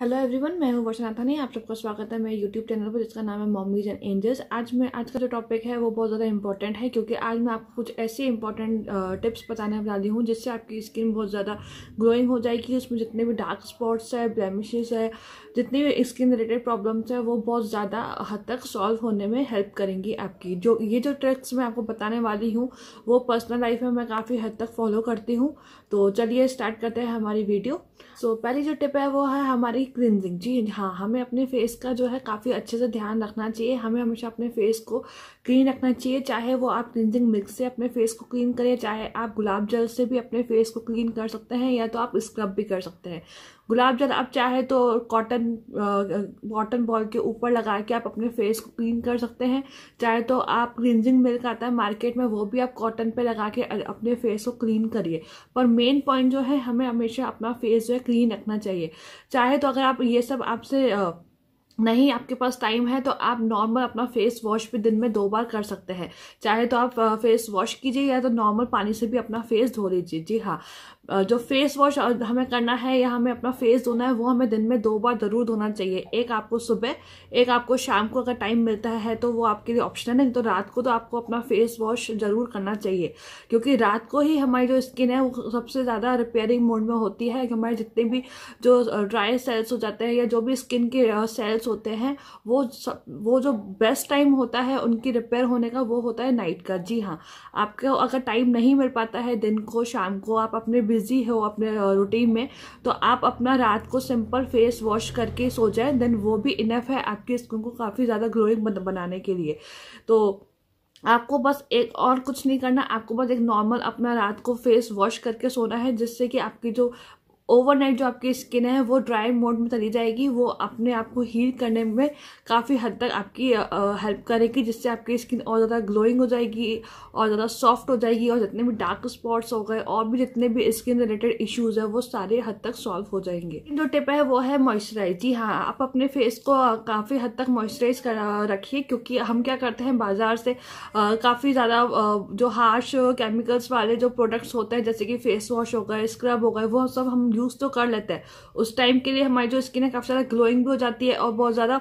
hello everyone मैं हूँ वर्षा नाथानी आप सबका स्वागत है मेरे यूट्यूब चैनल पर जिसका नाम है मॉमीज एंड एंजल्स आज मैं आज का जो टॉपिक है वो बहुत ज़्यादा इंपॉर्टेंट है क्योंकि आज मैं आपको कुछ ऐसे इंपॉर्टेंट टिप्स बताने वाली हूँ जिससे आपकी स्किन बहुत ज़्यादा ग्लोइंग हो जाएगी उसमें जितने भी डार्क स्पॉट्स है ब्लैमिशेज है जितनी भी स्किन रिलेटेड प्रॉब्लम्स है वो बहुत ज़्यादा हद तक सॉल्व होने में हेल्प करेंगी आपकी जो ये जो ट्रिक्स मैं आपको बताने वाली हूँ वो पर्सनल लाइफ में मैं काफ़ी हद तक फॉलो करती हूँ तो चलिए स्टार्ट करते हैं हमारी वीडियो सो पहली जो टिप है वो है हमारी क्लिनजिंग जी हाँ हमें अपने फेस का जो है काफ़ी अच्छे से ध्यान रखना चाहिए हमें हमेशा अपने फेस को क्लीन रखना चाहिए चाहे वो आप क्लिनजिंग मिल्क से अपने फेस को क्लीन करें चाहे आप गुलाब जल से भी अपने फेस को क्लीन कर सकते हैं या तो आप स्क्रब भी कर सकते हैं गुलाब जल आप चाहे तो कॉटन कॉटन बॉल के ऊपर लगा के आप अपने फेस को क्लीन कर सकते हैं चाहे तो आप क्लिनजिंग मिल्क आता है मार्केट में वो भी आप कॉटन पे लगा के अपने फेस को क्लीन करिए पर मेन पॉइंट जो है हमें हमेशा अपना फेस जो है क्लीन रखना चाहिए चाहे तो अगर आप ये सब आपसे नहीं आपके पास टाइम है तो आप नॉर्मल अपना फेस वॉश भी दिन में दो बार कर सकते हैं चाहे तो आप फेस वॉश कीजिए या तो नॉर्मल पानी से भी अपना फेस धो लीजिए जी हाँ जो फेस वॉश हमें करना है या हमें अपना फेस धोना है वो हमें दिन में दो बार ज़रूर धोना चाहिए एक आपको सुबह एक आपको शाम को अगर टाइम मिलता है तो वो आपके लिए ऑप्शनल है तो रात को तो आपको अपना फेस वॉश ज़रूर करना चाहिए क्योंकि रात को ही हमारी जो स्किन है वो सबसे ज़्यादा रिपेयरिंग मोड में होती है कि हमारे जितने भी जो ड्राई सेल्स हो जाते हैं या जो भी स्किन के सेल्स होते हैं वो सब वो जो बेस्ट टाइम होता है उनकी रिपेयर होने का वो होता है नाइट का जी हाँ आपको अगर टाइम नहीं मिल पाता है दिन को शाम को आप अपने बिजी हो अपने रूटीन में तो आप अपना रात को सिंपल फेस वॉश करके सो जाए देन वो भी इनफ है आपकी स्किन को काफ़ी ज़्यादा ग्लोइंग बनाने के लिए तो आपको बस एक और कुछ नहीं करना आपको बस एक नॉर्मल अपना रात को फेस वॉश करके सोना है जिससे कि आपकी जो ओवरनाइट जो आपकी स्किन है वो ड्राई मोड में चली जाएगी वो अपने आप को हील करने में काफ़ी हद तक आपकी हेल्प करेगी जिससे आपकी स्किन और ज़्यादा ग्लोइंग हो जाएगी और ज़्यादा सॉफ्ट हो जाएगी और जितने भी डार्क स्पॉट्स हो गए और भी जितने भी स्किन रिलेटेड इश्यूज़ है वो सारे हद तक सॉल्व हो जाएंगे जो टिप है वो है मॉइस्चराइज जी हाँ आप अपने फेस को काफ़ी हद तक मॉइस्चराइज कर रखिए क्योंकि हम क्या करते हैं बाज़ार से काफ़ी ज़्यादा जो हार्श केमिकल्स वाले जो प्रोडक्ट्स होते हैं जैसे कि फेस वॉश हो गए स्क्रब हो गए वो सब हम यूज़ तो कर लेते हैं उस टाइम के लिए हमारी जो स्किन है काफ़ी ज़्यादा ग्लोइंग भी हो जाती है और बहुत ज़्यादा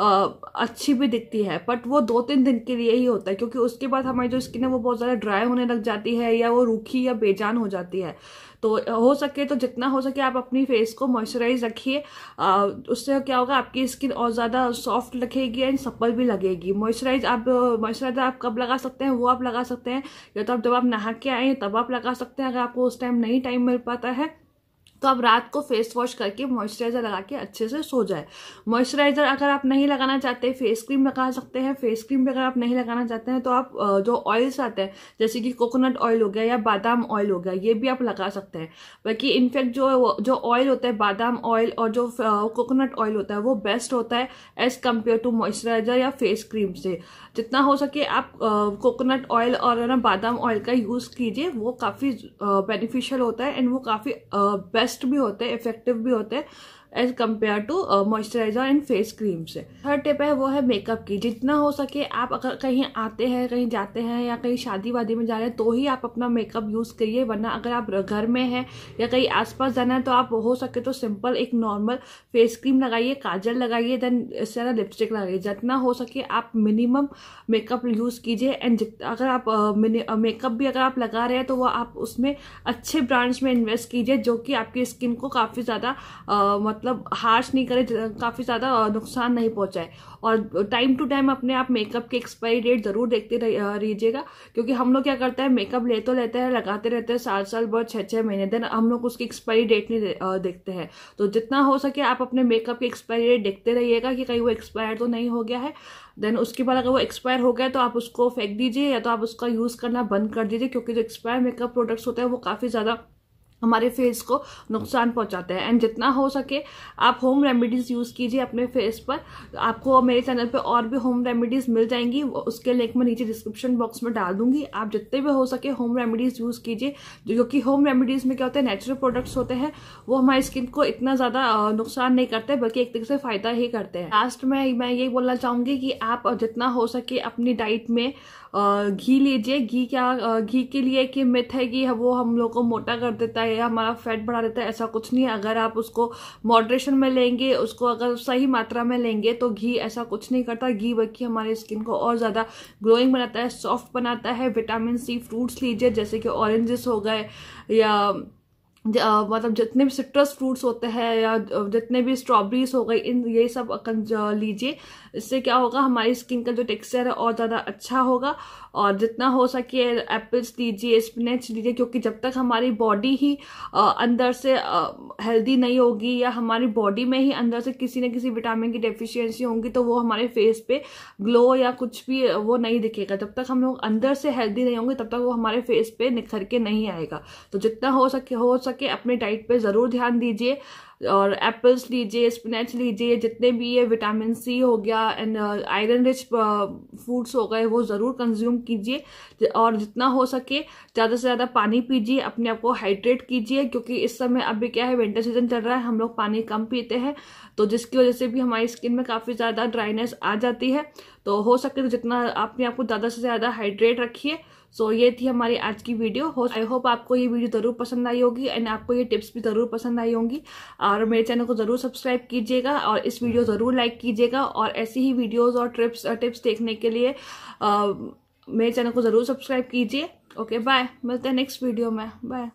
अच्छी भी दिखती है बट वो दो तीन दिन के लिए ही होता है क्योंकि उसके बाद हमारी जो स्किन है वो बहुत ज़्यादा ड्राई होने लग जाती है या वो रूखी या बेजान हो जाती है तो हो सके तो जितना हो सके आप अपनी फेस को मॉइस्चराइज रखिए उससे क्या होगा आपकी स्किन और ज़्यादा सॉफ्ट लगेगी एंड सप्पल भी लगेगी मॉइस्चराइज आप मॉइस्चराइजर आप कब लगा सकते हैं वो आप लगा सकते हैं या तो आप जब आप नहा के आएँ तब आप लगा सकते हैं अगर आपको उस टाइम नहीं टाइम मिल पाता है तो आप रात को फेस वॉश करके मॉइस्चराइज़र लगा के अच्छे से सो जाए मॉइस्चराइज़र अगर आप नहीं लगाना चाहते फेस क्रीम लगा सकते हैं फेस क्रीम भी अगर आप नहीं लगाना चाहते हैं तो आप जो ऑयल्स आते हैं जैसे कि कोकोनट ऑयल हो गया या बादाम ऑयल हो गया ये भी आप लगा सकते हैं बाकी इनफैक्ट जो जो ऑयल होता है बादाम ऑयल और जो कोकोनट ऑयल होता है वो बेस्ट होता है एज़ कम्पेयर टू मॉइस्चराइज़र या फेस क्रीम से जितना हो सके आप कोकोनट ऑयल और बादाम ऑयल का यूज़ कीजिए वो काफ़ी बेनिफिशियल होता है एंड वो काफ़ी बेस्ट बेस्ट भी होते हैं इफेक्टिव भी होते हैं as compare to moisturiser and face cream से थर्ड टिप है वो है मेकअप की जितना हो सके आप अगर कहीं आते हैं कहीं जाते हैं या कहीं शादी वादी में जा रहे हैं तो ही आप अपना मेकअप यूज़ करिए वरना अगर आप घर में हैं या कहीं आसपास जाना है तो आप हो सके तो सिंपल एक नॉर्मल फेस क्रीम लगाइए काजल लगाइए देन इस तरह लिपस्टिक लगाइए जितना हो सके आप मिनिमम मेकअप यूज़ कीजिए एंड अगर आप मेकअप भी अगर आप लगा रहे हैं तो वह आप उसमें अच्छे ब्रांड्स में इन्वेस्ट कीजिए जो कि आपकी स्किन को काफ़ी ज़्यादा मतलब हार्श नहीं करे काफ़ी ज़्यादा नुकसान नहीं पहुंचाए और टाइम टू टाइम अपने आप मेकअप के एक्सपायरी डेट ज़रूर देखते रहिएगा क्योंकि हम लोग क्या करते हैं मेकअप ले तो लेते हैं लगाते रहते हैं साल साल बहुत छः छः महीने देन हम लोग उसकी एक्सपायरी डेट नहीं देखते हैं तो जितना हो सके आप अपने मेकअप की एक्सपायरी डेट देखते रहिएगा कि कहीं वो एक्सपायर तो नहीं हो गया है देन उसके बाद अगर वो एक्सपायर हो गया तो आप उसको फेंक दीजिए या तो आप उसका यूज़ करना बंद कर दीजिए क्योंकि जो एक्सपायर मेकअप प्रोडक्ट्स होते हैं वो काफ़ी ज़्यादा हमारे फेस को नुकसान पहुंचाता है एंड जितना हो सके आप होम रेमेडीज़ यूज़ कीजिए अपने फेस पर आपको मेरे चैनल पे और भी होम रेमेडीज़ मिल जाएंगी उसके लिंक मैं नीचे डिस्क्रिप्शन बॉक्स में डाल दूंगी आप जितने भी हो सके होम रेमेडीज़ यूज़ कीजिए जो कि होम रेमेडीज़ में क्या होता है नेचुरल प्रोडक्ट्स होते हैं वो हमारी स्किन को इतना ज़्यादा नुकसान नहीं करते बल्कि एक तरीके से फ़ायदा ही करते हैं लास्ट में मैं ये बोलना चाहूँगी कि आप जितना हो सके अपनी डाइट में घी लीजिए घी क्या घी के लिए एक मिथ है कि वो हम लोग को मोटा कर देता है है या हमारा फैट बढ़ा देता है ऐसा कुछ नहीं है अगर आप उसको मॉड्रेशन में लेंगे उसको अगर सही मात्रा में लेंगे तो घी ऐसा कुछ नहीं करता घी बल्कि हमारे स्किन को और ज़्यादा ग्लोइंग बनाता है सॉफ्ट बनाता है विटामिन सी फ्रूट्स लीजिए जैसे कि ऑरेंजेस हो गए या मतलब जितने भी सिट्रस फ्रूट्स होते हैं या जितने भी स्ट्रॉबेरीज हो गई इन ये सब लीजिए इससे क्या होगा हमारी स्किन का जो टेक्सचर है और ज़्यादा अच्छा होगा और जितना हो सके एप्पल्स लीजिए स्पिनच लीजिए क्योंकि जब तक हमारी बॉडी ही अंदर से हेल्दी नहीं होगी या हमारी बॉडी में ही अंदर से किसी न किसी विटामिन की डेफिशियंसी होगी तो वो हमारे फेस पे ग्लो या कुछ भी वो नहीं दिखेगा जब तक हम लोग अंदर से हेल्दी नहीं होंगे तब तक वो हमारे फेस पे निखर के नहीं आएगा तो जितना हो सके हो सके सके अपने डाइट पे ज़रूर ध्यान दीजिए और एप्पल्स लीजिए स्पिनच लीजिए जितने भी ये विटामिन सी हो गया एंड आयरन रिच फूड्स हो गए वो ज़रूर कंज्यूम कीजिए और जितना हो सके ज़्यादा से ज़्यादा पानी पीजिए अपने आप को हाइड्रेट कीजिए क्योंकि इस समय अभी क्या है विंटर सीजन चल रहा है हम लोग पानी कम पीते हैं तो जिसकी वजह से भी हमारी स्किन में काफ़ी ज़्यादा ड्राइनेस आ जाती है तो हो सके तो जितना अपने आप को ज़्यादा से ज़्यादा हाइड्रेट रखिए सो so, ये थी हमारी आज की वीडियो हो आई होप आपको ये वीडियो ज़रूर पसंद आई होगी एंड आपको ये टिप्स भी ज़रूर पसंद आई होंगी और मेरे चैनल को ज़रूर सब्सक्राइब कीजिएगा और इस वीडियो ज़रूर लाइक कीजिएगा और ऐसी ही वीडियोज़ और ट्रिप्स टिप्स uh, देखने के लिए आ, uh, मेरे चैनल को ज़रूर सब्सक्राइब कीजिए ओके बाय मिलते हैं नेक्स्ट वीडियो में बाय